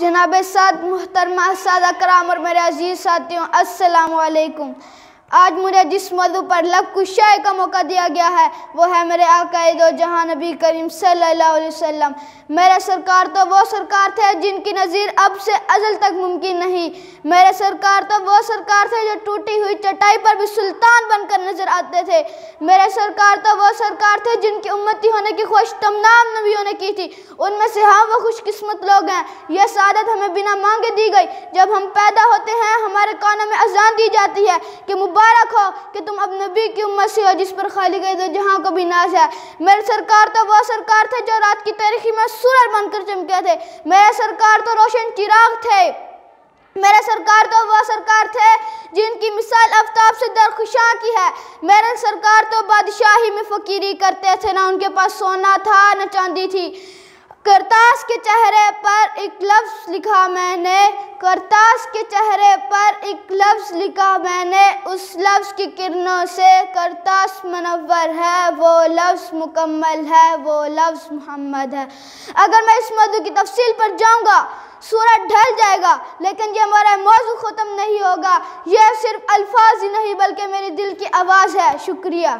जनाब साद मोहतरमा सादा कराम और मेरे अजीज़ साथियों अस्सलाम वालेकुम आज मुझे जिस मधु पर लब का मौका दिया गया है वो है मेरे अकैद जहाँ नबी करीम सल्लल्लाहु अलैहि वसल्लम मेरा सरकार तो वो सरकार थे जिनकी नज़ीर अब से अजल तक मुमकिन नहीं मेरे सरकार तो वो सरकार थे जो टूटी हुई चटाई पर भी सुल्तान बनकर नजर आते थे मेरे सरकार तो वो सरकार थे जिनकी उम्मती होने की खुश तमाम नबियों ने की थी उनमें से हम हाँ, वो खुशकस्मत लोग हैं यह शादत हमें बिना मांगे दी गई जब हम पैदा होते हैं हमारे कानों में अजान दी जाती है कि मुबारक हो कि तुम अब नबी की उम्मत से हो जिस पर खाली गए जहाँ को भी नाज है मेरे सरकार तो वह सरकार थे जो रात की तारीखी में सूरज बनकर चमके थे मेरे सरकार तो रोशन चिराग थे मेरे सरकार तो वह सरकार थे जिनकी मिसाल आफ्ताब से दरखुशा की है मेरे सरकार तो बादशाही में फ़कीरी करते थे ना उनके पास सोना था ना चांदी थी करताश के चेहरे पर एक लफ्ज लिखा मैंने करताश के चेहरे पर एक लफ्ज लिखा मैंने उस लफ्ज की किरणों से करताश मनवर है वो लफ्ज मुकम्मल है वो लफ्ज मोहम्मद है अगर मैं इस मधु की तफसील पर जाऊंगा सूरत ढल जाएगा लेकिन ये हमारा मौजू ख़त्म नहीं होगा यह सिर्फ अल्फाज ही नहीं बल्कि मेरे दिल की आवाज़ है शुक्रिया